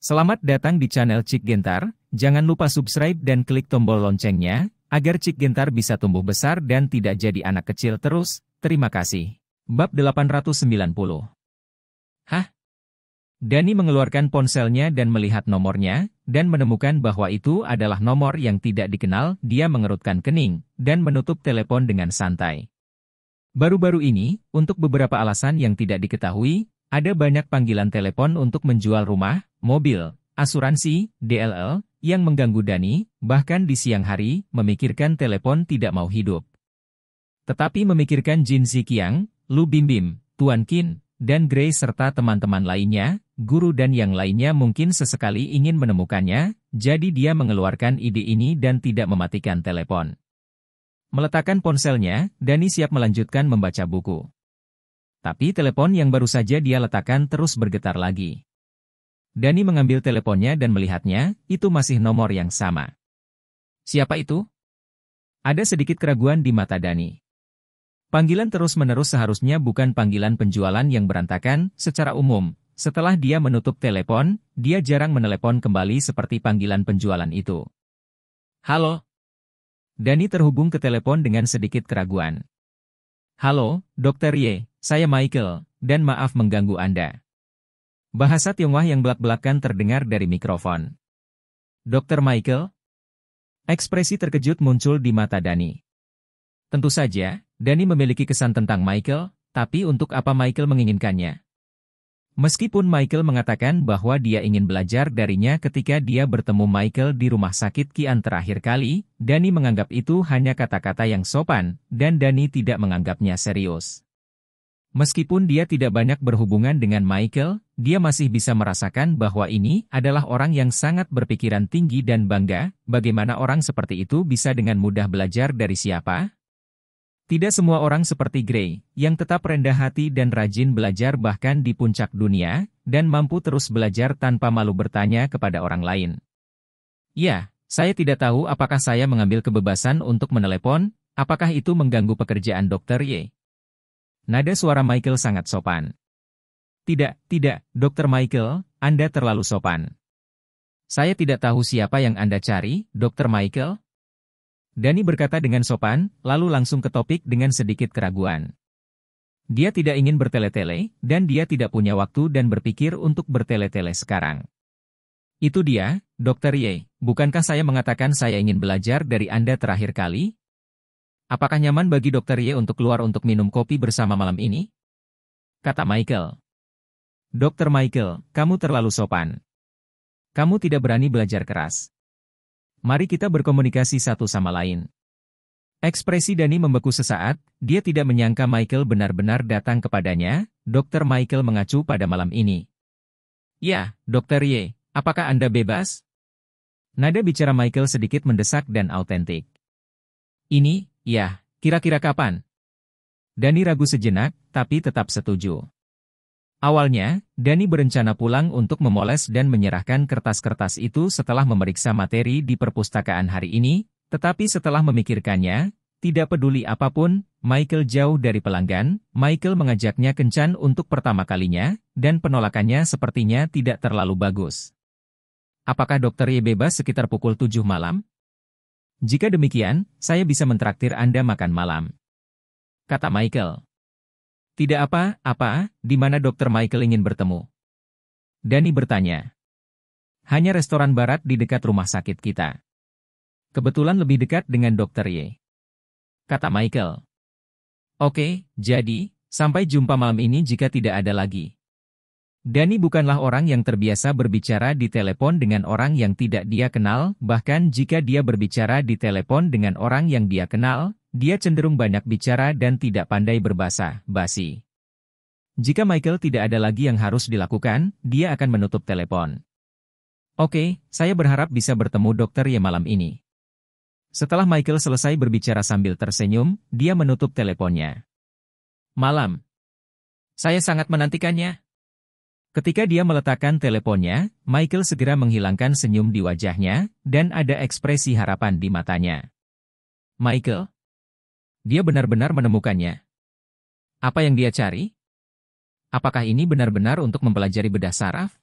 Selamat datang di channel Cik Gentar, jangan lupa subscribe dan klik tombol loncengnya, agar Cik Gentar bisa tumbuh besar dan tidak jadi anak kecil terus, terima kasih. Bab 890 Hah? Dani mengeluarkan ponselnya dan melihat nomornya, dan menemukan bahwa itu adalah nomor yang tidak dikenal, dia mengerutkan kening, dan menutup telepon dengan santai. Baru-baru ini, untuk beberapa alasan yang tidak diketahui, ada banyak panggilan telepon untuk menjual rumah, mobil, asuransi, DLL, yang mengganggu Dani, bahkan di siang hari, memikirkan telepon tidak mau hidup. Tetapi memikirkan Jin Zikiang, Lu Bim Bim, Tuan Kin, dan Gray serta teman-teman lainnya, guru dan yang lainnya mungkin sesekali ingin menemukannya, jadi dia mengeluarkan ide ini dan tidak mematikan telepon. Meletakkan ponselnya, Dani siap melanjutkan membaca buku. Tapi telepon yang baru saja dia letakkan terus bergetar lagi. Dani mengambil teleponnya dan melihatnya, itu masih nomor yang sama. Siapa itu? Ada sedikit keraguan di mata Dani. Panggilan terus-menerus seharusnya bukan panggilan penjualan yang berantakan secara umum. Setelah dia menutup telepon, dia jarang menelepon kembali seperti panggilan penjualan itu. Halo? Dani terhubung ke telepon dengan sedikit keraguan. Halo, Dokter Ye, saya Michael, dan maaf mengganggu Anda. Bahasa Tionghoa yang belak-belakan terdengar dari mikrofon. Dr. Michael? Ekspresi terkejut muncul di mata Dani. Tentu saja, Dani memiliki kesan tentang Michael, tapi untuk apa Michael menginginkannya? Meskipun Michael mengatakan bahwa dia ingin belajar darinya ketika dia bertemu Michael di rumah sakit Kian terakhir kali, Dani menganggap itu hanya kata-kata yang sopan, dan Dani tidak menganggapnya serius. Meskipun dia tidak banyak berhubungan dengan Michael, dia masih bisa merasakan bahwa ini adalah orang yang sangat berpikiran tinggi dan bangga, bagaimana orang seperti itu bisa dengan mudah belajar dari siapa? Tidak semua orang seperti Gray, yang tetap rendah hati dan rajin belajar bahkan di puncak dunia, dan mampu terus belajar tanpa malu bertanya kepada orang lain. Ya, saya tidak tahu apakah saya mengambil kebebasan untuk menelepon, apakah itu mengganggu pekerjaan Dokter Ye? Nada suara Michael sangat sopan. Tidak, tidak, Dr. Michael, Anda terlalu sopan. Saya tidak tahu siapa yang Anda cari, Dr. Michael. Dani berkata dengan sopan, lalu langsung ke topik dengan sedikit keraguan. Dia tidak ingin bertele-tele, dan dia tidak punya waktu dan berpikir untuk bertele-tele sekarang. Itu dia, Dr. Ye. Bukankah saya mengatakan saya ingin belajar dari Anda terakhir kali? Apakah nyaman bagi dokter Ye untuk keluar untuk minum kopi bersama malam ini? Kata Michael. Dokter Michael, kamu terlalu sopan. Kamu tidak berani belajar keras. Mari kita berkomunikasi satu sama lain. Ekspresi Dani membeku sesaat, dia tidak menyangka Michael benar-benar datang kepadanya, Dokter Michael mengacu pada malam ini. Ya, Dokter Ye, apakah Anda bebas? Nada bicara Michael sedikit mendesak dan autentik. Ini, Ya, kira-kira kapan? Dani ragu sejenak, tapi tetap setuju. Awalnya, Dani berencana pulang untuk memoles dan menyerahkan kertas-kertas itu setelah memeriksa materi di perpustakaan hari ini, tetapi setelah memikirkannya, tidak peduli apapun, Michael jauh dari pelanggan, Michael mengajaknya kencan untuk pertama kalinya, dan penolakannya sepertinya tidak terlalu bagus. Apakah dokter Ye bebas sekitar pukul 7 malam? Jika demikian, saya bisa mentraktir Anda makan malam. Kata Michael. Tidak apa-apa, di mana Dr. Michael ingin bertemu? Dani bertanya. Hanya restoran barat di dekat rumah sakit kita. Kebetulan lebih dekat dengan Dr. Ye. Kata Michael. Oke, jadi, sampai jumpa malam ini jika tidak ada lagi. Dani bukanlah orang yang terbiasa berbicara di telepon dengan orang yang tidak dia kenal, bahkan jika dia berbicara di telepon dengan orang yang dia kenal, dia cenderung banyak bicara dan tidak pandai berbahasa basi. Jika Michael tidak ada lagi yang harus dilakukan, dia akan menutup telepon. Oke, okay, saya berharap bisa bertemu dokter ya malam ini. Setelah Michael selesai berbicara sambil tersenyum, dia menutup teleponnya. Malam. Saya sangat menantikannya. Ketika dia meletakkan teleponnya, Michael segera menghilangkan senyum di wajahnya, dan ada ekspresi harapan di matanya. Michael. Dia benar-benar menemukannya. Apa yang dia cari? Apakah ini benar-benar untuk mempelajari bedah saraf?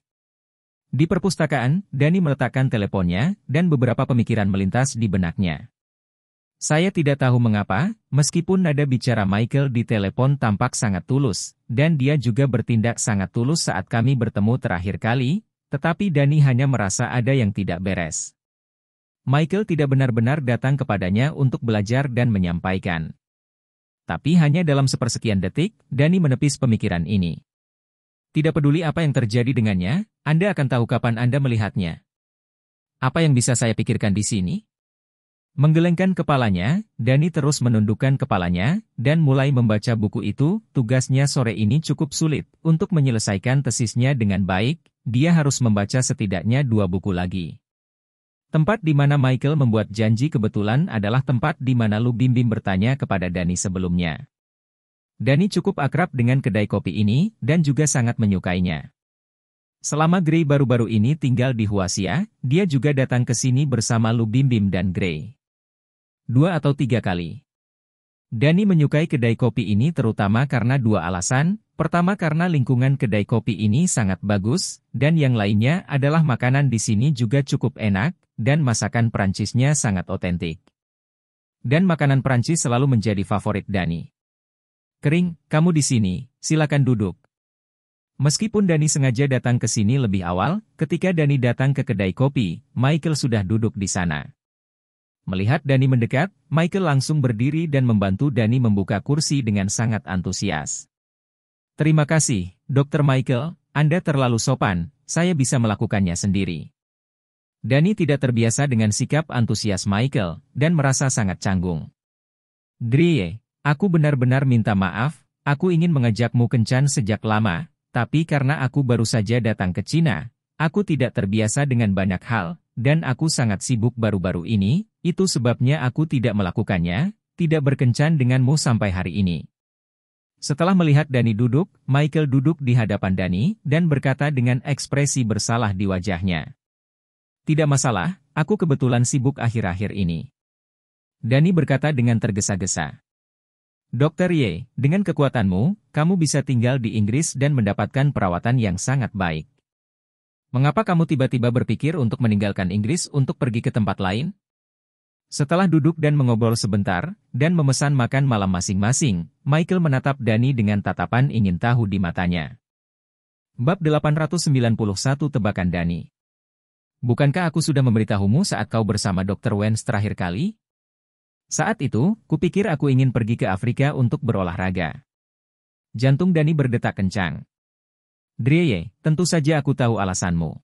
Di perpustakaan, Dani meletakkan teleponnya, dan beberapa pemikiran melintas di benaknya. Saya tidak tahu mengapa, meskipun nada bicara Michael di telepon tampak sangat tulus, dan dia juga bertindak sangat tulus saat kami bertemu terakhir kali, tetapi Dani hanya merasa ada yang tidak beres. Michael tidak benar-benar datang kepadanya untuk belajar dan menyampaikan. Tapi hanya dalam sepersekian detik, Dani menepis pemikiran ini. Tidak peduli apa yang terjadi dengannya, Anda akan tahu kapan Anda melihatnya. Apa yang bisa saya pikirkan di sini? Menggelengkan kepalanya, Dani terus menundukkan kepalanya, dan mulai membaca buku itu, tugasnya sore ini cukup sulit. Untuk menyelesaikan tesisnya dengan baik, dia harus membaca setidaknya dua buku lagi. Tempat di mana Michael membuat janji kebetulan adalah tempat di mana Lu Bim Bim bertanya kepada Dani sebelumnya. Dani cukup akrab dengan kedai kopi ini, dan juga sangat menyukainya. Selama Grey baru-baru ini tinggal di Huasia, dia juga datang ke sini bersama Lu Bim Bim dan Grey dua atau tiga kali. Dani menyukai kedai kopi ini terutama karena dua alasan, pertama karena lingkungan kedai kopi ini sangat bagus, dan yang lainnya adalah makanan di sini juga cukup enak, dan masakan Perancisnya sangat otentik. Dan makanan Perancis selalu menjadi favorit Dani. Kering, kamu di sini, silakan duduk. Meskipun Dani sengaja datang ke sini lebih awal, ketika Dani datang ke kedai kopi, Michael sudah duduk di sana. Melihat Dani mendekat, Michael langsung berdiri dan membantu Dani membuka kursi dengan sangat antusias. Terima kasih, Dr. Michael, Anda terlalu sopan, saya bisa melakukannya sendiri. Dani tidak terbiasa dengan sikap antusias Michael, dan merasa sangat canggung. Drie, aku benar-benar minta maaf, aku ingin mengajakmu kencan sejak lama, tapi karena aku baru saja datang ke Cina, aku tidak terbiasa dengan banyak hal, dan aku sangat sibuk baru-baru ini, itu sebabnya aku tidak melakukannya, tidak berkencan denganmu sampai hari ini. Setelah melihat Dani duduk, Michael duduk di hadapan Dani dan berkata dengan ekspresi bersalah di wajahnya. Tidak masalah, aku kebetulan sibuk akhir-akhir ini. Dani berkata dengan tergesa-gesa. Dokter Ye, dengan kekuatanmu, kamu bisa tinggal di Inggris dan mendapatkan perawatan yang sangat baik. Mengapa kamu tiba-tiba berpikir untuk meninggalkan Inggris untuk pergi ke tempat lain? Setelah duduk dan mengobrol sebentar, dan memesan makan malam masing-masing, Michael menatap Dani dengan tatapan ingin tahu di matanya. Bab 891 Tebakan Dani Bukankah aku sudah memberitahumu saat kau bersama Dr. Wen terakhir kali? Saat itu, kupikir aku ingin pergi ke Afrika untuk berolahraga. Jantung Dani berdetak kencang. Drieye, tentu saja aku tahu alasanmu.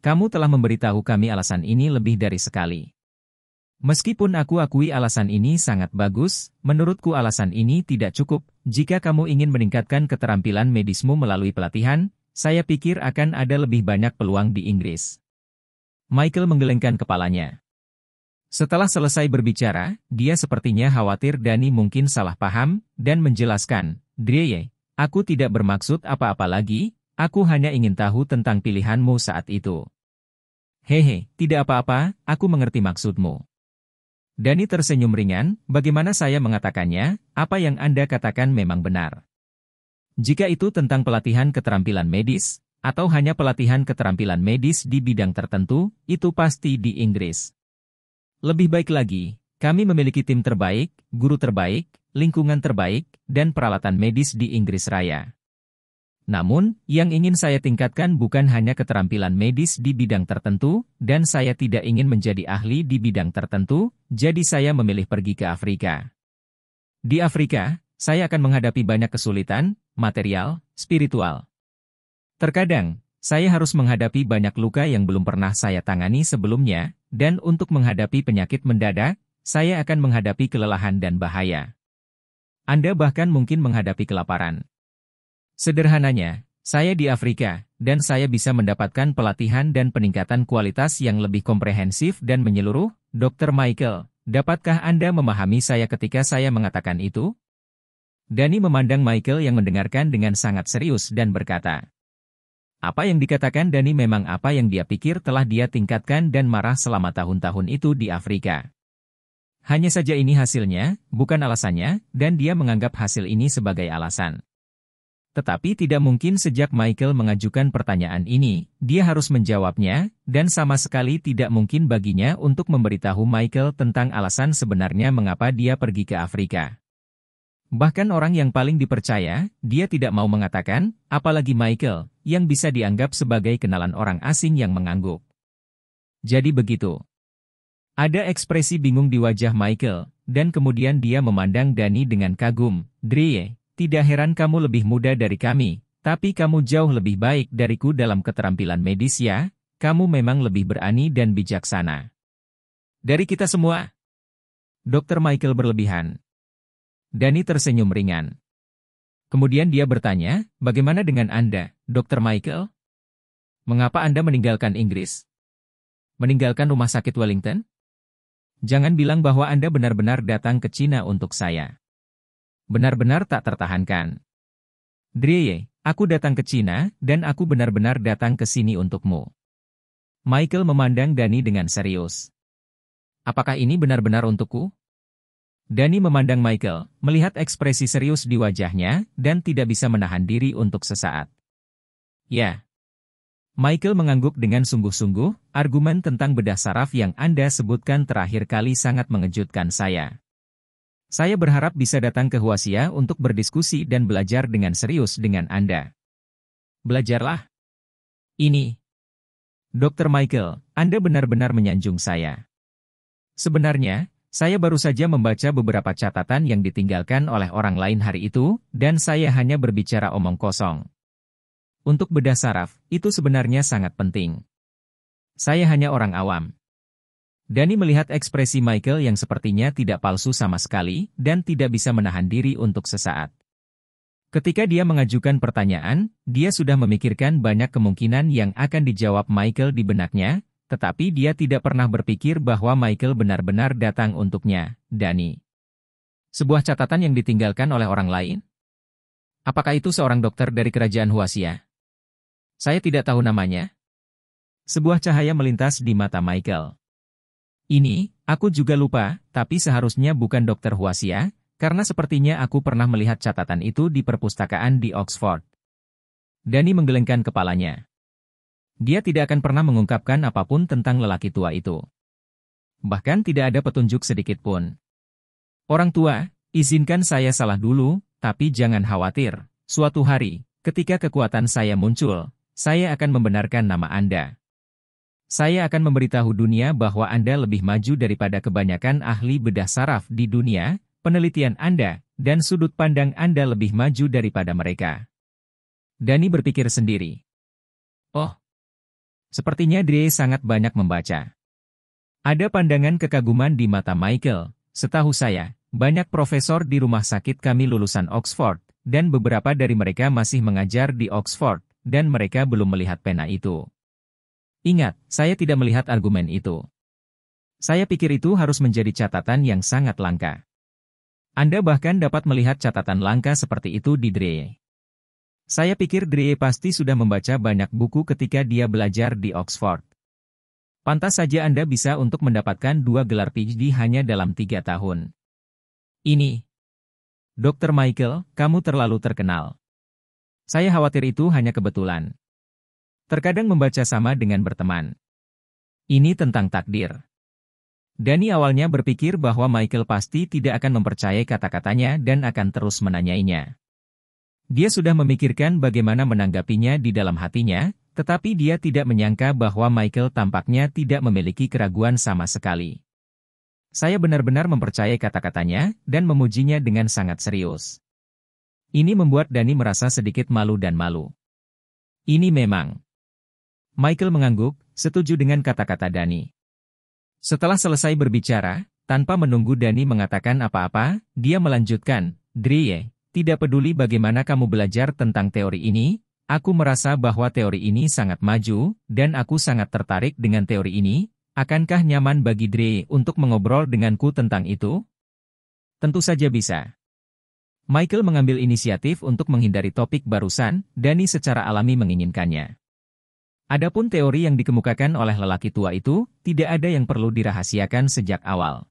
Kamu telah memberitahu kami alasan ini lebih dari sekali. Meskipun aku akui alasan ini sangat bagus, menurutku alasan ini tidak cukup. Jika kamu ingin meningkatkan keterampilan medismu melalui pelatihan, saya pikir akan ada lebih banyak peluang di Inggris. Michael menggelengkan kepalanya. Setelah selesai berbicara, dia sepertinya khawatir Dani mungkin salah paham, dan menjelaskan, Drie, aku tidak bermaksud apa-apa lagi, aku hanya ingin tahu tentang pilihanmu saat itu. Hehe, tidak apa-apa, aku mengerti maksudmu. Dani tersenyum ringan, bagaimana saya mengatakannya, apa yang Anda katakan memang benar. Jika itu tentang pelatihan keterampilan medis, atau hanya pelatihan keterampilan medis di bidang tertentu, itu pasti di Inggris. Lebih baik lagi, kami memiliki tim terbaik, guru terbaik, lingkungan terbaik, dan peralatan medis di Inggris Raya. Namun, yang ingin saya tingkatkan bukan hanya keterampilan medis di bidang tertentu, dan saya tidak ingin menjadi ahli di bidang tertentu, jadi saya memilih pergi ke Afrika. Di Afrika, saya akan menghadapi banyak kesulitan, material, spiritual. Terkadang, saya harus menghadapi banyak luka yang belum pernah saya tangani sebelumnya, dan untuk menghadapi penyakit mendadak, saya akan menghadapi kelelahan dan bahaya. Anda bahkan mungkin menghadapi kelaparan. Sederhananya, saya di Afrika, dan saya bisa mendapatkan pelatihan dan peningkatan kualitas yang lebih komprehensif dan menyeluruh, Dr. Michael. Dapatkah Anda memahami saya ketika saya mengatakan itu? Dani memandang Michael yang mendengarkan dengan sangat serius dan berkata, Apa yang dikatakan Dani memang apa yang dia pikir telah dia tingkatkan dan marah selama tahun-tahun itu di Afrika. Hanya saja ini hasilnya, bukan alasannya, dan dia menganggap hasil ini sebagai alasan. Tetapi tidak mungkin sejak Michael mengajukan pertanyaan ini, dia harus menjawabnya, dan sama sekali tidak mungkin baginya untuk memberitahu Michael tentang alasan sebenarnya mengapa dia pergi ke Afrika. Bahkan orang yang paling dipercaya, dia tidak mau mengatakan, apalagi Michael, yang bisa dianggap sebagai kenalan orang asing yang mengangguk. Jadi begitu. Ada ekspresi bingung di wajah Michael, dan kemudian dia memandang Dani dengan kagum, Drie, tidak heran kamu lebih muda dari kami, tapi kamu jauh lebih baik dariku dalam keterampilan medis ya, kamu memang lebih berani dan bijaksana. Dari kita semua. Dr. Michael berlebihan. Dani tersenyum ringan. Kemudian dia bertanya, bagaimana dengan Anda, Dr. Michael? Mengapa Anda meninggalkan Inggris? Meninggalkan rumah sakit Wellington? Jangan bilang bahwa Anda benar-benar datang ke Cina untuk saya benar-benar tak tertahankan. Drie, aku datang ke Cina, dan aku benar-benar datang ke sini untukmu. Michael memandang Dani dengan serius. Apakah ini benar-benar untukku? Dani memandang Michael, melihat ekspresi serius di wajahnya, dan tidak bisa menahan diri untuk sesaat. Ya. Michael mengangguk dengan sungguh-sungguh, argumen tentang bedah saraf yang Anda sebutkan terakhir kali sangat mengejutkan saya. Saya berharap bisa datang ke Huasia untuk berdiskusi dan belajar dengan serius dengan Anda. Belajarlah. Ini. Dr. Michael, Anda benar-benar menyanjung saya. Sebenarnya, saya baru saja membaca beberapa catatan yang ditinggalkan oleh orang lain hari itu, dan saya hanya berbicara omong kosong. Untuk bedah saraf, itu sebenarnya sangat penting. Saya hanya orang awam. Dani melihat ekspresi Michael yang sepertinya tidak palsu sama sekali dan tidak bisa menahan diri untuk sesaat. Ketika dia mengajukan pertanyaan, dia sudah memikirkan banyak kemungkinan yang akan dijawab Michael di benaknya, tetapi dia tidak pernah berpikir bahwa Michael benar-benar datang untuknya, Dani. Sebuah catatan yang ditinggalkan oleh orang lain? Apakah itu seorang dokter dari kerajaan Huasia? Saya tidak tahu namanya. Sebuah cahaya melintas di mata Michael. Ini, aku juga lupa, tapi seharusnya bukan dokter Huasia, ya, karena sepertinya aku pernah melihat catatan itu di perpustakaan di Oxford. Dani menggelengkan kepalanya. Dia tidak akan pernah mengungkapkan apapun tentang lelaki tua itu. Bahkan tidak ada petunjuk sedikit pun. Orang tua, izinkan saya salah dulu, tapi jangan khawatir. Suatu hari, ketika kekuatan saya muncul, saya akan membenarkan nama Anda. Saya akan memberitahu dunia bahwa Anda lebih maju daripada kebanyakan ahli bedah saraf di dunia, penelitian Anda, dan sudut pandang Anda lebih maju daripada mereka. Dani berpikir sendiri. Oh, sepertinya Dre sangat banyak membaca. Ada pandangan kekaguman di mata Michael, setahu saya, banyak profesor di rumah sakit kami lulusan Oxford, dan beberapa dari mereka masih mengajar di Oxford, dan mereka belum melihat pena itu. Ingat, saya tidak melihat argumen itu. Saya pikir itu harus menjadi catatan yang sangat langka. Anda bahkan dapat melihat catatan langka seperti itu di Dre. Saya pikir Dre pasti sudah membaca banyak buku ketika dia belajar di Oxford. Pantas saja Anda bisa untuk mendapatkan dua gelar PhD hanya dalam tiga tahun. Ini. Dr. Michael, kamu terlalu terkenal. Saya khawatir itu hanya kebetulan. Terkadang membaca sama dengan berteman. Ini tentang takdir. Dani awalnya berpikir bahwa Michael pasti tidak akan mempercayai kata-katanya dan akan terus menanyainya. Dia sudah memikirkan bagaimana menanggapinya di dalam hatinya, tetapi dia tidak menyangka bahwa Michael tampaknya tidak memiliki keraguan sama sekali. Saya benar-benar mempercayai kata-katanya dan memujinya dengan sangat serius. Ini membuat Dani merasa sedikit malu dan malu. Ini memang Michael mengangguk, setuju dengan kata-kata Dani. Setelah selesai berbicara, tanpa menunggu Dani mengatakan apa-apa, dia melanjutkan, Drie, tidak peduli bagaimana kamu belajar tentang teori ini, aku merasa bahwa teori ini sangat maju, dan aku sangat tertarik dengan teori ini, akankah nyaman bagi Drie untuk mengobrol denganku tentang itu? Tentu saja bisa. Michael mengambil inisiatif untuk menghindari topik barusan, Dani secara alami menginginkannya. Adapun teori yang dikemukakan oleh lelaki tua itu, tidak ada yang perlu dirahasiakan sejak awal.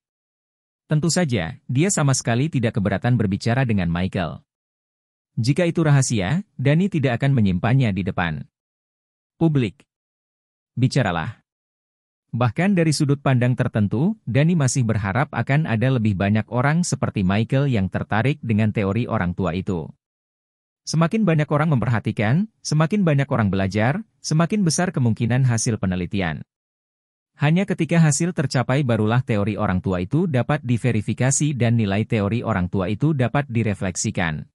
Tentu saja, dia sama sekali tidak keberatan berbicara dengan Michael. Jika itu rahasia, Dani tidak akan menyimpannya di depan publik. Bicaralah. Bahkan dari sudut pandang tertentu, Dani masih berharap akan ada lebih banyak orang seperti Michael yang tertarik dengan teori orang tua itu. Semakin banyak orang memperhatikan, semakin banyak orang belajar, semakin besar kemungkinan hasil penelitian. Hanya ketika hasil tercapai barulah teori orang tua itu dapat diverifikasi dan nilai teori orang tua itu dapat direfleksikan.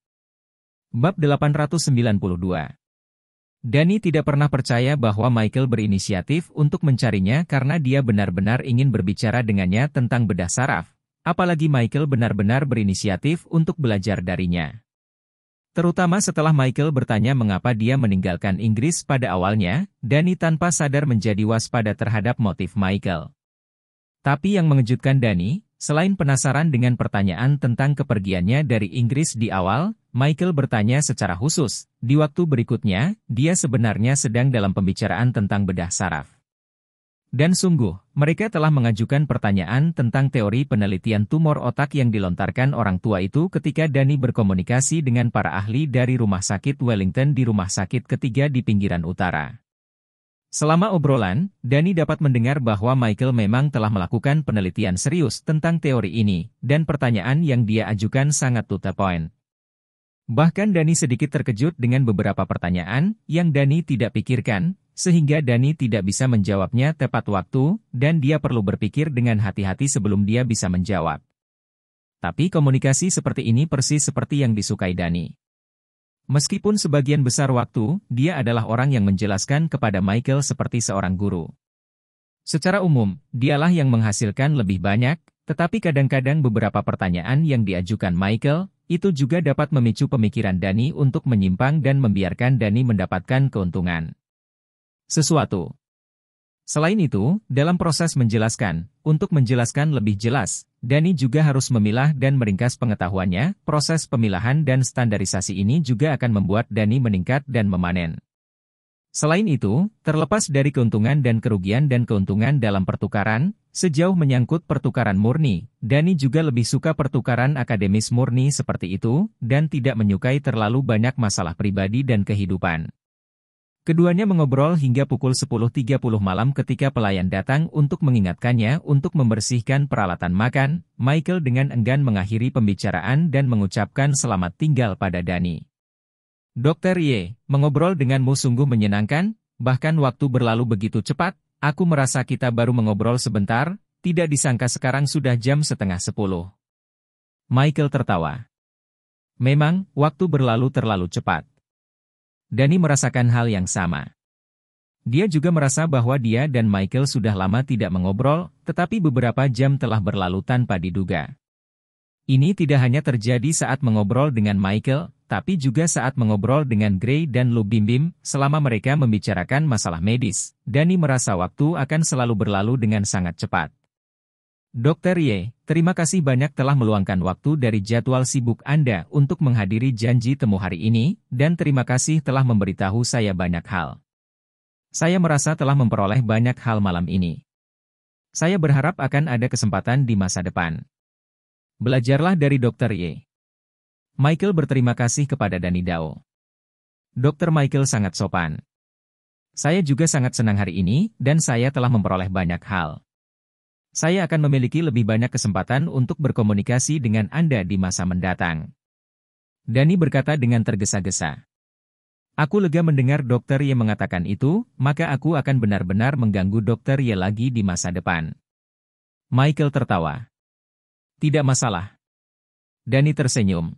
Bab 892 Dani tidak pernah percaya bahwa Michael berinisiatif untuk mencarinya karena dia benar-benar ingin berbicara dengannya tentang bedah saraf, apalagi Michael benar-benar berinisiatif untuk belajar darinya. Terutama setelah Michael bertanya mengapa dia meninggalkan Inggris pada awalnya, Dani tanpa sadar menjadi waspada terhadap motif Michael. Tapi yang mengejutkan Dani, selain penasaran dengan pertanyaan tentang kepergiannya dari Inggris di awal, Michael bertanya secara khusus, di waktu berikutnya, dia sebenarnya sedang dalam pembicaraan tentang bedah saraf. Dan sungguh, mereka telah mengajukan pertanyaan tentang teori penelitian tumor otak yang dilontarkan orang tua itu ketika Dani berkomunikasi dengan para ahli dari Rumah Sakit Wellington di Rumah Sakit ketiga di pinggiran utara. Selama obrolan, Dani dapat mendengar bahwa Michael memang telah melakukan penelitian serius tentang teori ini, dan pertanyaan yang dia ajukan sangat to the point. Bahkan Dani sedikit terkejut dengan beberapa pertanyaan yang Dani tidak pikirkan, sehingga Dani tidak bisa menjawabnya tepat waktu, dan dia perlu berpikir dengan hati-hati sebelum dia bisa menjawab. Tapi komunikasi seperti ini persis seperti yang disukai Dani. Meskipun sebagian besar waktu, dia adalah orang yang menjelaskan kepada Michael seperti seorang guru. Secara umum, dialah yang menghasilkan lebih banyak, tetapi kadang-kadang beberapa pertanyaan yang diajukan Michael itu juga dapat memicu pemikiran Dani untuk menyimpang dan membiarkan Dani mendapatkan keuntungan sesuatu. Selain itu, dalam proses menjelaskan, untuk menjelaskan lebih jelas, Dani juga harus memilah dan meringkas pengetahuannya, proses pemilahan dan standarisasi ini juga akan membuat Dani meningkat dan memanen. Selain itu, terlepas dari keuntungan dan kerugian dan keuntungan dalam pertukaran, sejauh menyangkut pertukaran murni, Dani juga lebih suka pertukaran akademis murni seperti itu, dan tidak menyukai terlalu banyak masalah pribadi dan kehidupan. Keduanya mengobrol hingga pukul 10.30 malam ketika pelayan datang untuk mengingatkannya untuk membersihkan peralatan makan, Michael dengan enggan mengakhiri pembicaraan dan mengucapkan selamat tinggal pada Dani. Dokter Ye, mengobrol denganmu sungguh menyenangkan, bahkan waktu berlalu begitu cepat, aku merasa kita baru mengobrol sebentar, tidak disangka sekarang sudah jam setengah sepuluh. Michael tertawa. Memang, waktu berlalu terlalu cepat. Dani merasakan hal yang sama. Dia juga merasa bahwa dia dan Michael sudah lama tidak mengobrol, tetapi beberapa jam telah berlalu tanpa diduga. Ini tidak hanya terjadi saat mengobrol dengan Michael, tapi juga saat mengobrol dengan Gray dan Lu Bim Bim, selama mereka membicarakan masalah medis. Dani merasa waktu akan selalu berlalu dengan sangat cepat. Dr. Ye, terima kasih banyak telah meluangkan waktu dari jadwal sibuk Anda untuk menghadiri janji temu hari ini, dan terima kasih telah memberitahu saya banyak hal. Saya merasa telah memperoleh banyak hal malam ini. Saya berharap akan ada kesempatan di masa depan. Belajarlah dari Dr. Ye. Michael berterima kasih kepada Dani Dao. Dr. Michael sangat sopan. Saya juga sangat senang hari ini, dan saya telah memperoleh banyak hal. Saya akan memiliki lebih banyak kesempatan untuk berkomunikasi dengan Anda di masa mendatang. Dani berkata dengan tergesa-gesa. Aku lega mendengar dokter Ye mengatakan itu, maka aku akan benar-benar mengganggu dokter Ye lagi di masa depan. Michael tertawa. Tidak masalah. Dani tersenyum.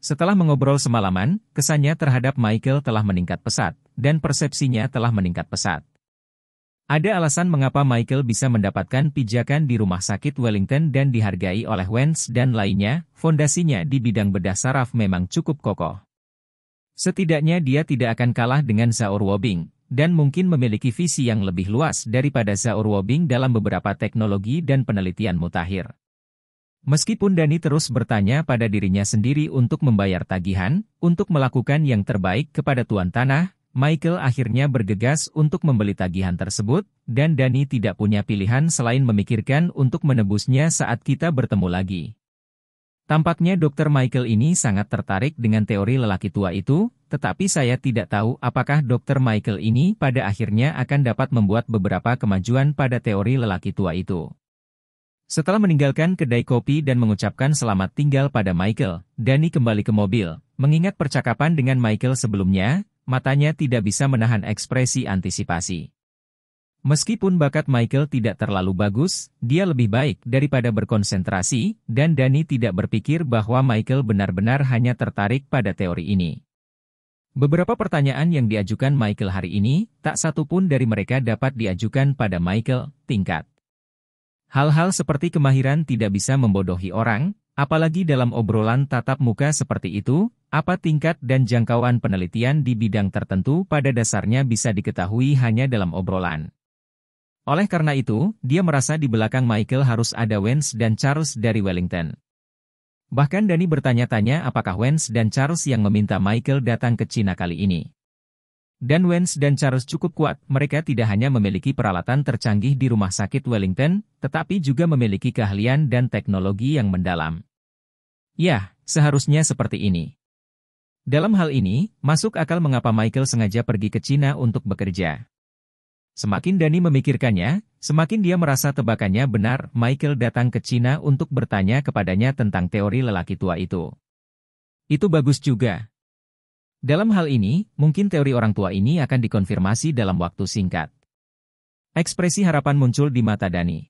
Setelah mengobrol semalaman, kesannya terhadap Michael telah meningkat pesat, dan persepsinya telah meningkat pesat. Ada alasan mengapa Michael bisa mendapatkan pijakan di rumah sakit Wellington dan dihargai oleh Wentz dan lainnya, fondasinya di bidang bedah saraf memang cukup kokoh. Setidaknya dia tidak akan kalah dengan Zaur Wobing, dan mungkin memiliki visi yang lebih luas daripada Zaur Wobing dalam beberapa teknologi dan penelitian mutakhir. Meskipun Dani terus bertanya pada dirinya sendiri untuk membayar tagihan, untuk melakukan yang terbaik kepada Tuan Tanah, Michael akhirnya bergegas untuk membeli tagihan tersebut, dan Dani tidak punya pilihan selain memikirkan untuk menebusnya saat kita bertemu lagi. Tampaknya Dokter Michael ini sangat tertarik dengan teori lelaki tua itu, tetapi saya tidak tahu apakah Dokter Michael ini pada akhirnya akan dapat membuat beberapa kemajuan pada teori lelaki tua itu. Setelah meninggalkan kedai kopi dan mengucapkan selamat tinggal pada Michael, Dani kembali ke mobil, Mengingat percakapan dengan Michael sebelumnya, matanya tidak bisa menahan ekspresi antisipasi. Meskipun bakat Michael tidak terlalu bagus, dia lebih baik daripada berkonsentrasi, dan Dani tidak berpikir bahwa Michael benar-benar hanya tertarik pada teori ini. Beberapa pertanyaan yang diajukan Michael hari ini, tak satu pun dari mereka dapat diajukan pada Michael, tingkat. Hal-hal seperti kemahiran tidak bisa membodohi orang, Apalagi dalam obrolan tatap muka seperti itu, apa tingkat dan jangkauan penelitian di bidang tertentu pada dasarnya bisa diketahui hanya dalam obrolan. Oleh karena itu, dia merasa di belakang Michael harus ada Wens dan Charles dari Wellington. Bahkan Dani bertanya-tanya apakah Wens dan Charles yang meminta Michael datang ke Cina kali ini. Dan Wens dan Charles cukup kuat, mereka tidak hanya memiliki peralatan tercanggih di rumah sakit Wellington, tetapi juga memiliki keahlian dan teknologi yang mendalam. Ya, seharusnya seperti ini. Dalam hal ini, masuk akal mengapa Michael sengaja pergi ke Cina untuk bekerja. Semakin Dani memikirkannya, semakin dia merasa tebakannya benar Michael datang ke Cina untuk bertanya kepadanya tentang teori lelaki tua itu. Itu bagus juga. Dalam hal ini, mungkin teori orang tua ini akan dikonfirmasi dalam waktu singkat. Ekspresi harapan muncul di mata Dani.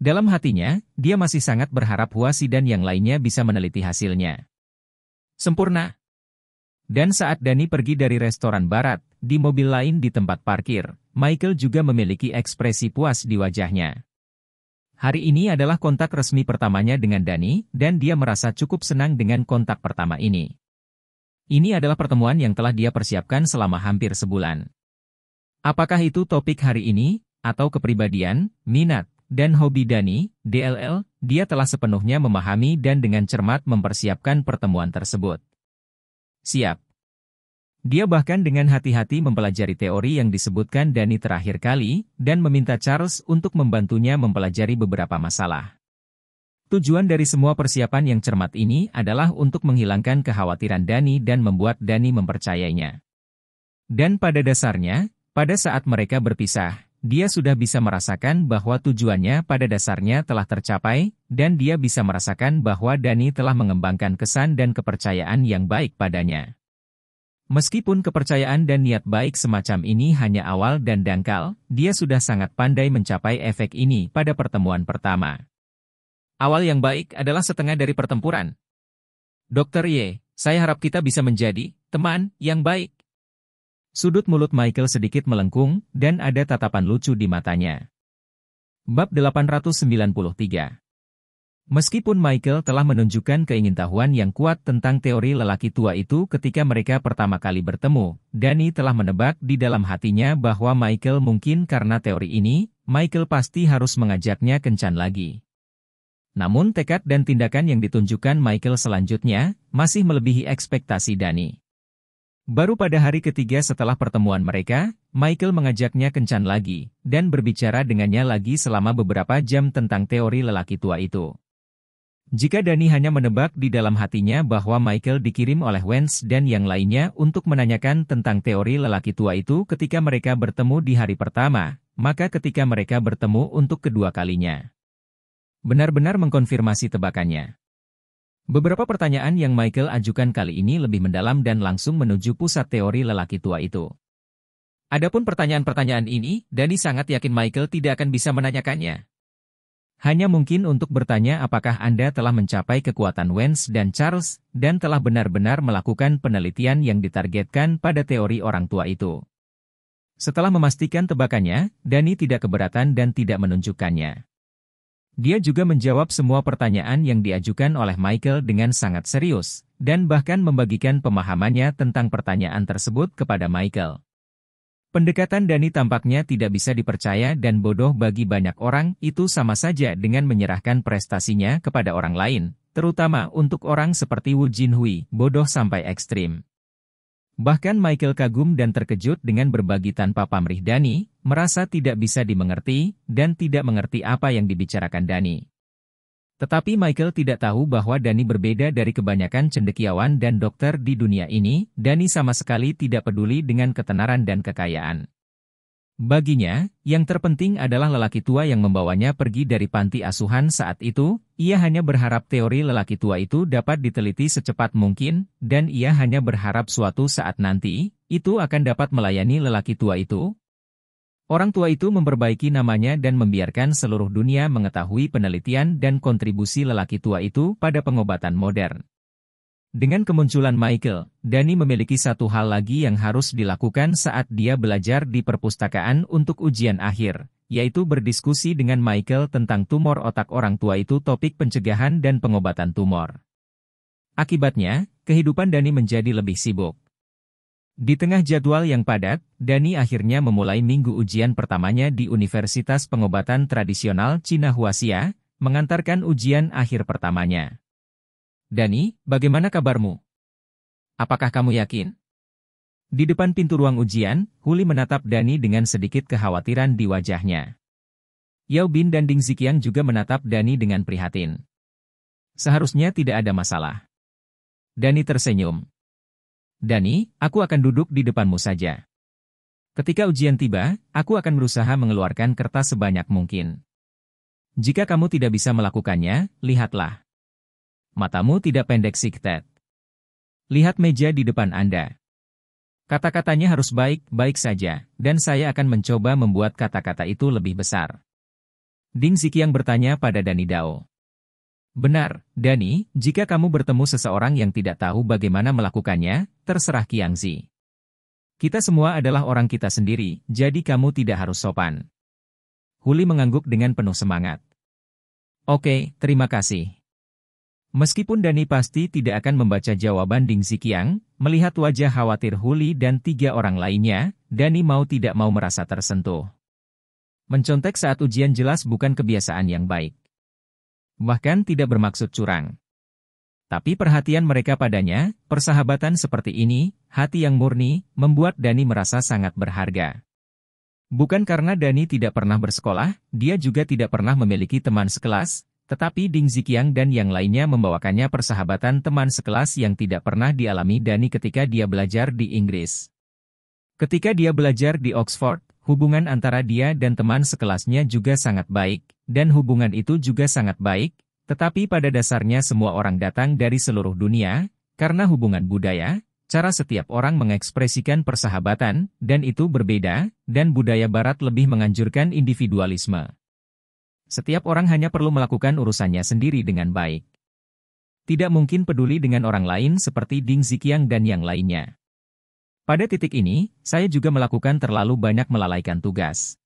Dalam hatinya, dia masih sangat berharap Huasi dan yang lainnya bisa meneliti hasilnya. Sempurna. Dan saat Dani pergi dari restoran barat, di mobil lain di tempat parkir, Michael juga memiliki ekspresi puas di wajahnya. Hari ini adalah kontak resmi pertamanya dengan Dani, dan dia merasa cukup senang dengan kontak pertama ini. Ini adalah pertemuan yang telah dia persiapkan selama hampir sebulan. Apakah itu topik hari ini, atau kepribadian, minat, dan hobi Dani, DLL, dia telah sepenuhnya memahami dan dengan cermat mempersiapkan pertemuan tersebut. Siap. Dia bahkan dengan hati-hati mempelajari teori yang disebutkan Dani terakhir kali, dan meminta Charles untuk membantunya mempelajari beberapa masalah. Tujuan dari semua persiapan yang cermat ini adalah untuk menghilangkan kekhawatiran Dani dan membuat Dani mempercayainya. Dan pada dasarnya, pada saat mereka berpisah, dia sudah bisa merasakan bahwa tujuannya pada dasarnya telah tercapai, dan dia bisa merasakan bahwa Dani telah mengembangkan kesan dan kepercayaan yang baik padanya. Meskipun kepercayaan dan niat baik semacam ini hanya awal dan dangkal, dia sudah sangat pandai mencapai efek ini pada pertemuan pertama. Awal yang baik adalah setengah dari pertempuran. Dokter Ye, saya harap kita bisa menjadi teman yang baik. Sudut mulut Michael sedikit melengkung, dan ada tatapan lucu di matanya. Bab 893 Meskipun Michael telah menunjukkan keingintahuan yang kuat tentang teori lelaki tua itu ketika mereka pertama kali bertemu, Danny telah menebak di dalam hatinya bahwa Michael mungkin karena teori ini, Michael pasti harus mengajaknya kencan lagi. Namun tekad dan tindakan yang ditunjukkan Michael selanjutnya masih melebihi ekspektasi Danny. Baru pada hari ketiga setelah pertemuan mereka, Michael mengajaknya kencan lagi, dan berbicara dengannya lagi selama beberapa jam tentang teori lelaki tua itu. Jika Dani hanya menebak di dalam hatinya bahwa Michael dikirim oleh Wentz dan yang lainnya untuk menanyakan tentang teori lelaki tua itu ketika mereka bertemu di hari pertama, maka ketika mereka bertemu untuk kedua kalinya. Benar-benar mengkonfirmasi tebakannya. Beberapa pertanyaan yang Michael ajukan kali ini lebih mendalam dan langsung menuju pusat teori lelaki tua itu. Adapun pertanyaan-pertanyaan ini, Dani sangat yakin Michael tidak akan bisa menanyakannya. Hanya mungkin untuk bertanya apakah Anda telah mencapai kekuatan Wens dan Charles, dan telah benar-benar melakukan penelitian yang ditargetkan pada teori orang tua itu. Setelah memastikan tebakannya, Dani tidak keberatan dan tidak menunjukkannya. Dia juga menjawab semua pertanyaan yang diajukan oleh Michael dengan sangat serius, dan bahkan membagikan pemahamannya tentang pertanyaan tersebut kepada Michael. Pendekatan Dani tampaknya tidak bisa dipercaya dan bodoh bagi banyak orang itu sama saja dengan menyerahkan prestasinya kepada orang lain, terutama untuk orang seperti Wu Jinhui, bodoh sampai ekstrim. Bahkan Michael kagum dan terkejut dengan berbagi tanpa pamrih Dani, merasa tidak bisa dimengerti dan tidak mengerti apa yang dibicarakan Dani. Tetapi Michael tidak tahu bahwa Dani berbeda dari kebanyakan cendekiawan dan dokter di dunia ini, Dani sama sekali tidak peduli dengan ketenaran dan kekayaan. Baginya, yang terpenting adalah lelaki tua yang membawanya pergi dari panti asuhan saat itu, ia hanya berharap teori lelaki tua itu dapat diteliti secepat mungkin, dan ia hanya berharap suatu saat nanti, itu akan dapat melayani lelaki tua itu, Orang tua itu memperbaiki namanya dan membiarkan seluruh dunia mengetahui penelitian dan kontribusi lelaki tua itu pada pengobatan modern. Dengan kemunculan Michael, Dani memiliki satu hal lagi yang harus dilakukan saat dia belajar di perpustakaan untuk ujian akhir, yaitu berdiskusi dengan Michael tentang tumor otak orang tua itu topik pencegahan dan pengobatan tumor. Akibatnya, kehidupan Dani menjadi lebih sibuk. Di tengah jadwal yang padat, Dani akhirnya memulai minggu ujian pertamanya di Universitas Pengobatan Tradisional Cina Huasia, mengantarkan ujian akhir pertamanya. Dani, bagaimana kabarmu? Apakah kamu yakin? Di depan pintu ruang ujian, Huli menatap Dani dengan sedikit kekhawatiran di wajahnya. Yao Bin dan Ding Zikiang juga menatap Dani dengan prihatin. Seharusnya tidak ada masalah. Dani tersenyum. Dani, aku akan duduk di depanmu saja. Ketika ujian tiba, aku akan berusaha mengeluarkan kertas sebanyak mungkin. Jika kamu tidak bisa melakukannya, lihatlah. Matamu tidak pendek siktet. Lihat meja di depan Anda. Kata-katanya harus baik-baik saja, dan saya akan mencoba membuat kata-kata itu lebih besar. Ding Zikiang bertanya pada Dani Dao. Benar, Dani, jika kamu bertemu seseorang yang tidak tahu bagaimana melakukannya, terserah Kiang Zi. Kita semua adalah orang kita sendiri, jadi kamu tidak harus sopan. Huli mengangguk dengan penuh semangat. Oke, terima kasih. Meskipun Dani pasti tidak akan membaca jawaban Ding Zikiang, melihat wajah khawatir Huli dan tiga orang lainnya, Dani mau tidak mau merasa tersentuh. Mencontek saat ujian jelas bukan kebiasaan yang baik bahkan tidak bermaksud curang. Tapi perhatian mereka padanya, persahabatan seperti ini, hati yang murni, membuat Dani merasa sangat berharga. Bukan karena Dani tidak pernah bersekolah, dia juga tidak pernah memiliki teman sekelas, tetapi Ding Zikiang dan yang lainnya membawakannya persahabatan teman sekelas yang tidak pernah dialami Dani ketika dia belajar di Inggris. Ketika dia belajar di Oxford, Hubungan antara dia dan teman sekelasnya juga sangat baik, dan hubungan itu juga sangat baik, tetapi pada dasarnya semua orang datang dari seluruh dunia, karena hubungan budaya, cara setiap orang mengekspresikan persahabatan, dan itu berbeda, dan budaya barat lebih menganjurkan individualisme. Setiap orang hanya perlu melakukan urusannya sendiri dengan baik. Tidak mungkin peduli dengan orang lain seperti Ding Zikiang dan yang lainnya. Pada titik ini, saya juga melakukan terlalu banyak melalaikan tugas.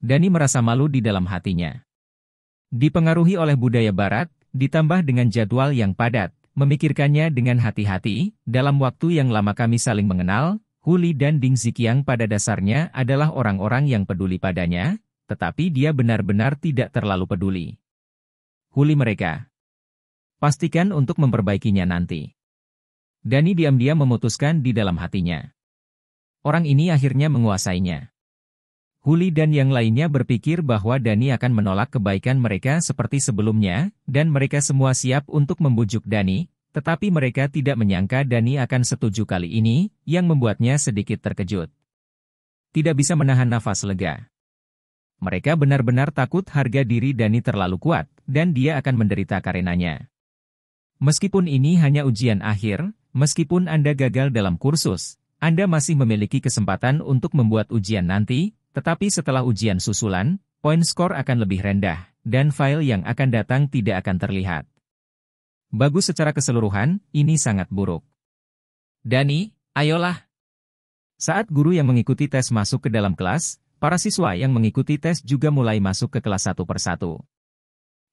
Dani merasa malu di dalam hatinya. Dipengaruhi oleh budaya barat, ditambah dengan jadwal yang padat, memikirkannya dengan hati-hati, dalam waktu yang lama kami saling mengenal, Huli dan Ding Zikiang pada dasarnya adalah orang-orang yang peduli padanya, tetapi dia benar-benar tidak terlalu peduli. Huli mereka. Pastikan untuk memperbaikinya nanti. Dani diam-diam memutuskan di dalam hatinya. Orang ini akhirnya menguasainya. Huli dan yang lainnya berpikir bahwa Dani akan menolak kebaikan mereka seperti sebelumnya, dan mereka semua siap untuk membujuk Dani, tetapi mereka tidak menyangka Dani akan setuju kali ini, yang membuatnya sedikit terkejut. Tidak bisa menahan nafas lega. Mereka benar-benar takut harga diri Dani terlalu kuat, dan dia akan menderita karenanya. Meskipun ini hanya ujian akhir, Meskipun Anda gagal dalam kursus, Anda masih memiliki kesempatan untuk membuat ujian nanti, tetapi setelah ujian susulan, poin skor akan lebih rendah, dan file yang akan datang tidak akan terlihat. Bagus secara keseluruhan, ini sangat buruk. Dani, ayolah. Saat guru yang mengikuti tes masuk ke dalam kelas, para siswa yang mengikuti tes juga mulai masuk ke kelas satu persatu.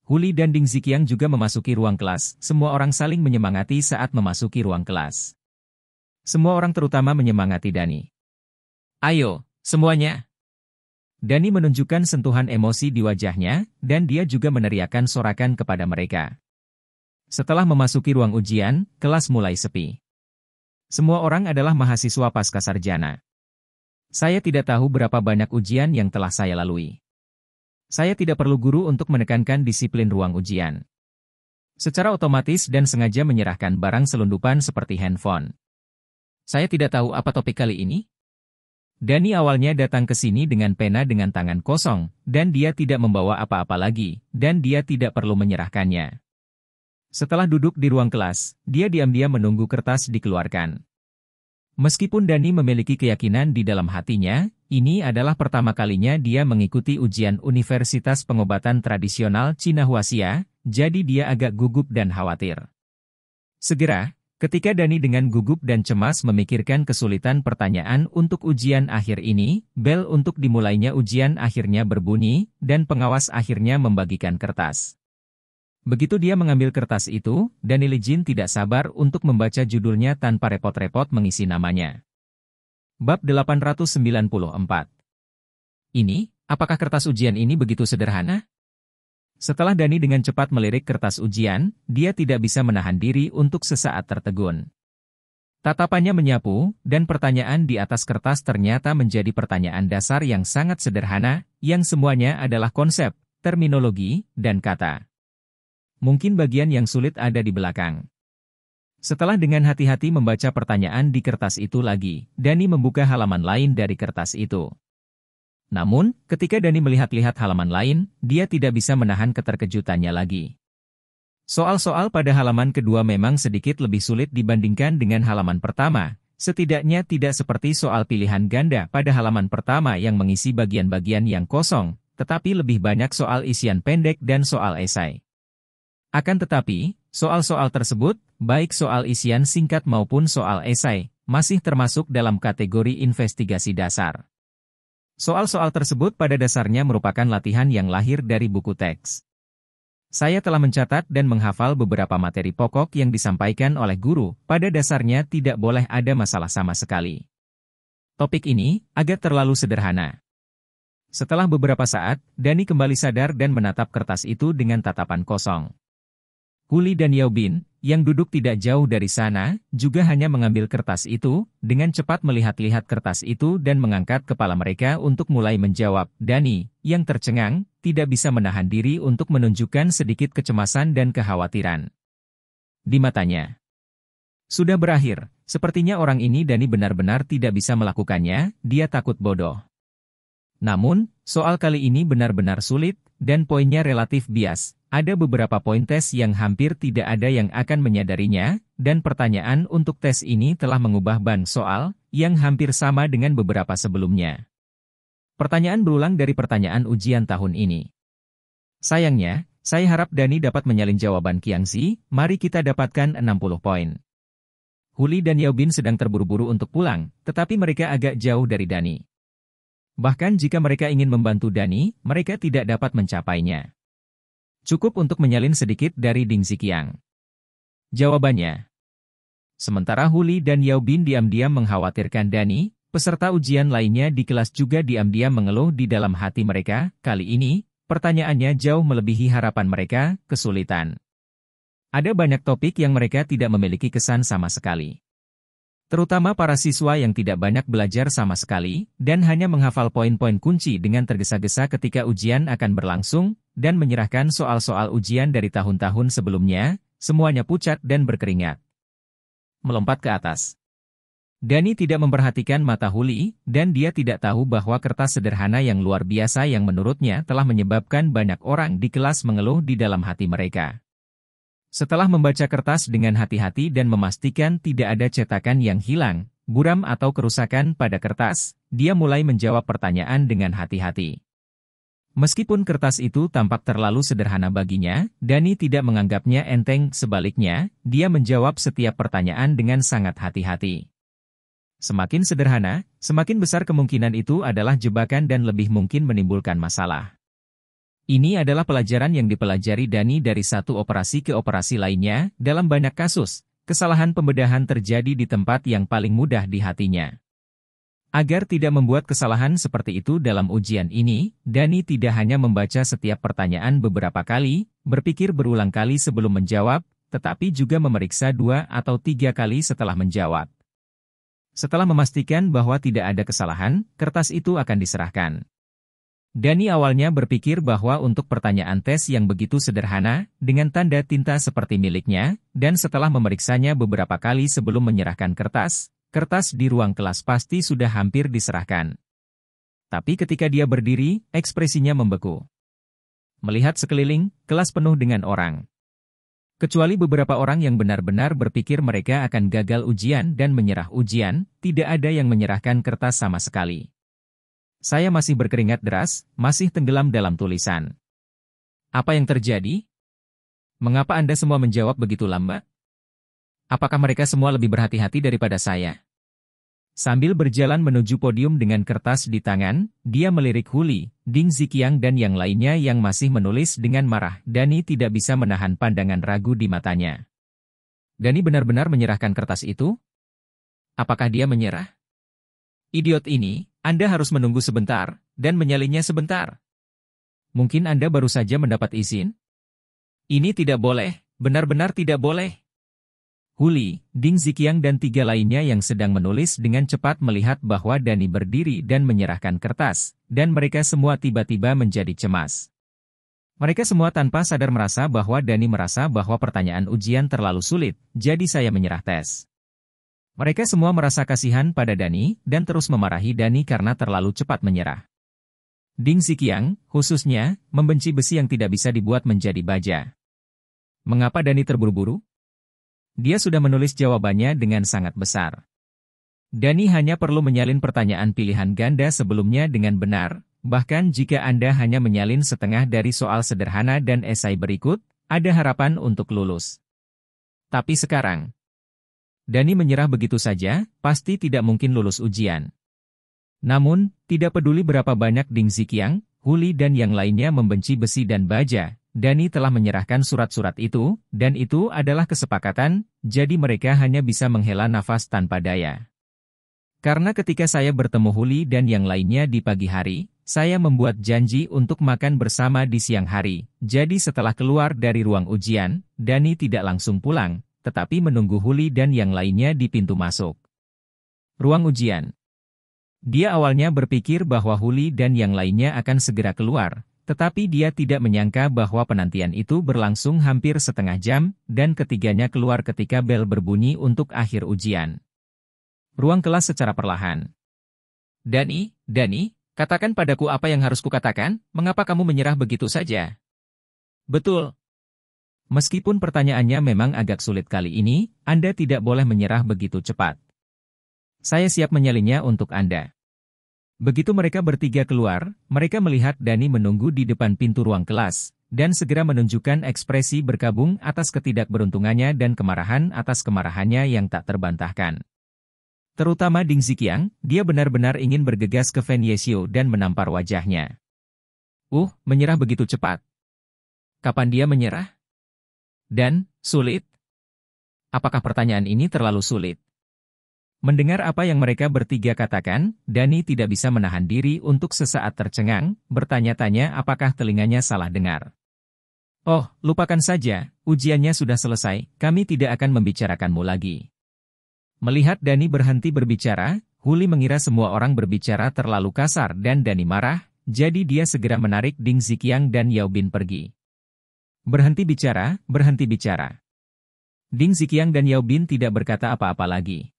Huli dan Ding Zikiang juga memasuki ruang kelas, semua orang saling menyemangati saat memasuki ruang kelas. Semua orang terutama menyemangati Dani. Ayo, semuanya! Dani menunjukkan sentuhan emosi di wajahnya, dan dia juga meneriakkan sorakan kepada mereka. Setelah memasuki ruang ujian, kelas mulai sepi. Semua orang adalah mahasiswa pasca sarjana. Saya tidak tahu berapa banyak ujian yang telah saya lalui. Saya tidak perlu guru untuk menekankan disiplin ruang ujian. Secara otomatis dan sengaja menyerahkan barang selundupan seperti handphone. Saya tidak tahu apa topik kali ini. Dani awalnya datang ke sini dengan pena dengan tangan kosong, dan dia tidak membawa apa-apa lagi, dan dia tidak perlu menyerahkannya. Setelah duduk di ruang kelas, dia diam-diam menunggu kertas dikeluarkan. Meskipun Dani memiliki keyakinan di dalam hatinya, ini adalah pertama kalinya dia mengikuti ujian Universitas Pengobatan Tradisional Cina Huasia, jadi dia agak gugup dan khawatir. Segera, ketika Dani dengan gugup dan cemas memikirkan kesulitan pertanyaan untuk ujian akhir ini, bel untuk dimulainya ujian akhirnya berbunyi, dan pengawas akhirnya membagikan kertas. Begitu dia mengambil kertas itu, Danili Jin tidak sabar untuk membaca judulnya tanpa repot-repot mengisi namanya. Bab 894 Ini, apakah kertas ujian ini begitu sederhana? Setelah Dani dengan cepat melirik kertas ujian, dia tidak bisa menahan diri untuk sesaat tertegun. Tatapannya menyapu, dan pertanyaan di atas kertas ternyata menjadi pertanyaan dasar yang sangat sederhana, yang semuanya adalah konsep, terminologi, dan kata mungkin bagian yang sulit ada di belakang. Setelah dengan hati-hati membaca pertanyaan di kertas itu lagi, Dani membuka halaman lain dari kertas itu. Namun, ketika Dani melihat-lihat halaman lain, dia tidak bisa menahan keterkejutannya lagi. Soal-soal pada halaman kedua memang sedikit lebih sulit dibandingkan dengan halaman pertama, setidaknya tidak seperti soal pilihan ganda pada halaman pertama yang mengisi bagian-bagian yang kosong, tetapi lebih banyak soal isian pendek dan soal esai. Akan tetapi, soal-soal tersebut, baik soal isian singkat maupun soal esai, masih termasuk dalam kategori investigasi dasar. Soal-soal tersebut pada dasarnya merupakan latihan yang lahir dari buku teks. Saya telah mencatat dan menghafal beberapa materi pokok yang disampaikan oleh guru, pada dasarnya tidak boleh ada masalah sama sekali. Topik ini agak terlalu sederhana. Setelah beberapa saat, Dani kembali sadar dan menatap kertas itu dengan tatapan kosong. Huli dan Yao Bin, yang duduk tidak jauh dari sana, juga hanya mengambil kertas itu, dengan cepat melihat-lihat kertas itu dan mengangkat kepala mereka untuk mulai menjawab. Dani, yang tercengang, tidak bisa menahan diri untuk menunjukkan sedikit kecemasan dan kekhawatiran. Di matanya. Sudah berakhir, sepertinya orang ini Dani benar-benar tidak bisa melakukannya, dia takut bodoh. Namun, soal kali ini benar-benar sulit, dan poinnya relatif bias, ada beberapa poin tes yang hampir tidak ada yang akan menyadarinya, dan pertanyaan untuk tes ini telah mengubah ban soal, yang hampir sama dengan beberapa sebelumnya. Pertanyaan berulang dari pertanyaan ujian tahun ini. Sayangnya, saya harap Dani dapat menyalin jawaban Kiangzi, mari kita dapatkan 60 poin. Huli dan Yao Bin sedang terburu-buru untuk pulang, tetapi mereka agak jauh dari Dani. Bahkan jika mereka ingin membantu Dani, mereka tidak dapat mencapainya. Cukup untuk menyalin sedikit dari Ding Ziqiang. Jawabannya. Sementara Huli dan Yao Bin diam-diam mengkhawatirkan Dani, peserta ujian lainnya di kelas juga diam-diam mengeluh di dalam hati mereka, kali ini, pertanyaannya jauh melebihi harapan mereka, kesulitan. Ada banyak topik yang mereka tidak memiliki kesan sama sekali. Terutama para siswa yang tidak banyak belajar sama sekali, dan hanya menghafal poin-poin kunci dengan tergesa-gesa ketika ujian akan berlangsung, dan menyerahkan soal-soal ujian dari tahun-tahun sebelumnya, semuanya pucat dan berkeringat. Melompat ke atas. Dani tidak memperhatikan mata Huli, dan dia tidak tahu bahwa kertas sederhana yang luar biasa yang menurutnya telah menyebabkan banyak orang di kelas mengeluh di dalam hati mereka. Setelah membaca kertas dengan hati-hati dan memastikan tidak ada cetakan yang hilang, buram atau kerusakan pada kertas, dia mulai menjawab pertanyaan dengan hati-hati. Meskipun kertas itu tampak terlalu sederhana baginya, Dani tidak menganggapnya enteng, sebaliknya, dia menjawab setiap pertanyaan dengan sangat hati-hati. Semakin sederhana, semakin besar kemungkinan itu adalah jebakan dan lebih mungkin menimbulkan masalah. Ini adalah pelajaran yang dipelajari Dani dari satu operasi ke operasi lainnya, dalam banyak kasus, kesalahan pembedahan terjadi di tempat yang paling mudah di hatinya. Agar tidak membuat kesalahan seperti itu dalam ujian ini, Dani tidak hanya membaca setiap pertanyaan beberapa kali, berpikir berulang kali sebelum menjawab, tetapi juga memeriksa dua atau tiga kali setelah menjawab. Setelah memastikan bahwa tidak ada kesalahan, kertas itu akan diserahkan. Dani awalnya berpikir bahwa untuk pertanyaan tes yang begitu sederhana, dengan tanda tinta seperti miliknya, dan setelah memeriksanya beberapa kali sebelum menyerahkan kertas, Kertas di ruang kelas pasti sudah hampir diserahkan. Tapi ketika dia berdiri, ekspresinya membeku. Melihat sekeliling, kelas penuh dengan orang. Kecuali beberapa orang yang benar-benar berpikir mereka akan gagal ujian dan menyerah ujian, tidak ada yang menyerahkan kertas sama sekali. Saya masih berkeringat deras, masih tenggelam dalam tulisan. Apa yang terjadi? Mengapa Anda semua menjawab begitu lambat? Apakah mereka semua lebih berhati-hati daripada saya? Sambil berjalan menuju podium dengan kertas di tangan, dia melirik Huli, Ding Zikiang dan yang lainnya yang masih menulis dengan marah. Dani tidak bisa menahan pandangan ragu di matanya. Dani benar-benar menyerahkan kertas itu? Apakah dia menyerah? Idiot ini, Anda harus menunggu sebentar, dan menyalinnya sebentar. Mungkin Anda baru saja mendapat izin? Ini tidak boleh, benar-benar tidak boleh. Huli, Ding Zikiang dan tiga lainnya yang sedang menulis dengan cepat melihat bahwa Dani berdiri dan menyerahkan kertas, dan mereka semua tiba-tiba menjadi cemas. Mereka semua tanpa sadar merasa bahwa Dani merasa bahwa pertanyaan ujian terlalu sulit, jadi saya menyerah tes. Mereka semua merasa kasihan pada Dani dan terus memarahi Dani karena terlalu cepat menyerah. Ding Zikiang, khususnya, membenci besi yang tidak bisa dibuat menjadi baja. Mengapa Dani terburu-buru? Dia sudah menulis jawabannya dengan sangat besar. Dani hanya perlu menyalin pertanyaan pilihan ganda sebelumnya dengan benar, bahkan jika Anda hanya menyalin setengah dari soal sederhana dan esai berikut, ada harapan untuk lulus. Tapi sekarang, Dani menyerah begitu saja, pasti tidak mungkin lulus ujian. Namun, tidak peduli berapa banyak Ding Zikiang, Huli dan yang lainnya membenci besi dan baja, Dani telah menyerahkan surat-surat itu, dan itu adalah kesepakatan, jadi mereka hanya bisa menghela nafas tanpa daya. Karena ketika saya bertemu Huli dan yang lainnya di pagi hari, saya membuat janji untuk makan bersama di siang hari, jadi setelah keluar dari ruang ujian, Dani tidak langsung pulang, tetapi menunggu Huli dan yang lainnya di pintu masuk. Ruang ujian dia awalnya berpikir bahwa Huli dan yang lainnya akan segera keluar, tetapi dia tidak menyangka bahwa penantian itu berlangsung hampir setengah jam, dan ketiganya keluar ketika bel berbunyi untuk akhir ujian. Ruang kelas secara perlahan. Dani, Dani, katakan padaku apa yang harus kukatakan, mengapa kamu menyerah begitu saja? Betul, Meskipun pertanyaannya memang agak sulit kali ini, Anda tidak boleh menyerah begitu cepat. Saya siap menyalinnya untuk Anda. Begitu mereka bertiga keluar, mereka melihat Dani menunggu di depan pintu ruang kelas, dan segera menunjukkan ekspresi berkabung atas ketidakberuntungannya dan kemarahan atas kemarahannya yang tak terbantahkan. Terutama Ding Zikiang, dia benar-benar ingin bergegas ke Fan Yexio dan menampar wajahnya. Uh, menyerah begitu cepat. Kapan dia menyerah? Dan, sulit? Apakah pertanyaan ini terlalu sulit? Mendengar apa yang mereka bertiga katakan, Dani tidak bisa menahan diri untuk sesaat tercengang, bertanya-tanya apakah telinganya salah dengar. Oh, lupakan saja, ujiannya sudah selesai, kami tidak akan membicarakanmu lagi. Melihat Dani berhenti berbicara, Huli mengira semua orang berbicara terlalu kasar dan Dani marah, jadi dia segera menarik Ding Zikiang dan Yao Bin pergi. Berhenti bicara, berhenti bicara. Ding Zikiang dan Yao Bin tidak berkata apa-apa lagi.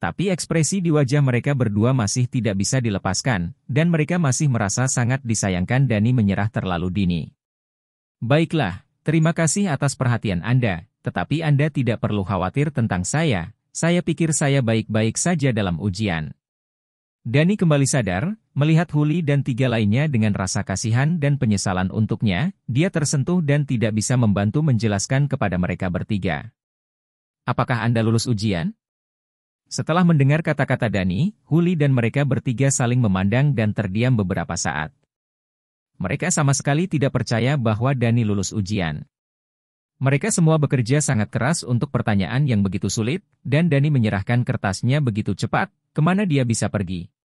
Tapi ekspresi di wajah mereka berdua masih tidak bisa dilepaskan, dan mereka masih merasa sangat disayangkan Dani menyerah terlalu dini. Baiklah, terima kasih atas perhatian Anda, tetapi Anda tidak perlu khawatir tentang saya, saya pikir saya baik-baik saja dalam ujian. Dani kembali sadar, melihat Huli dan tiga lainnya dengan rasa kasihan dan penyesalan untuknya, dia tersentuh dan tidak bisa membantu menjelaskan kepada mereka bertiga. Apakah Anda lulus ujian? Setelah mendengar kata-kata Dani, Huli dan mereka bertiga saling memandang dan terdiam beberapa saat. Mereka sama sekali tidak percaya bahwa Dani lulus ujian. Mereka semua bekerja sangat keras untuk pertanyaan yang begitu sulit, dan Dani menyerahkan kertasnya begitu cepat, kemana dia bisa pergi.